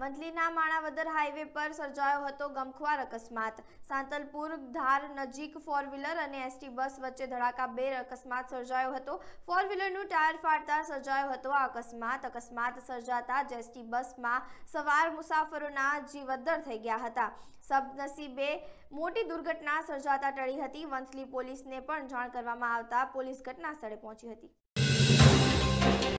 મંથલીના Manavadar highway પર સર્જાયો હતો ગમખ્વાર અકસ્માત સાંતલપુર ધાર નજીક ફોર વ્હીલર અને એસટી બસ વચ્ચે ધડાકા ધડાકાભેર અકસ્માત સર્જાયો હતો ફોર વ્હીલરનું ટાયર ફાટતા સર્જાયો હતો આ અકસ્માત અકસ્માત સર્જાતા જ એસટી બસમાં સવાર મુસાફરોના જીવદ્દર થઈ ગયા હતા સબનસીબે મોટી દુર્ઘટના સર્જાતા ટળી હતી વંથલી પોલીસને પણ જાણ કરવામાં આવતા પોલીસ ઘટના સ્થળે પહોંચી હતી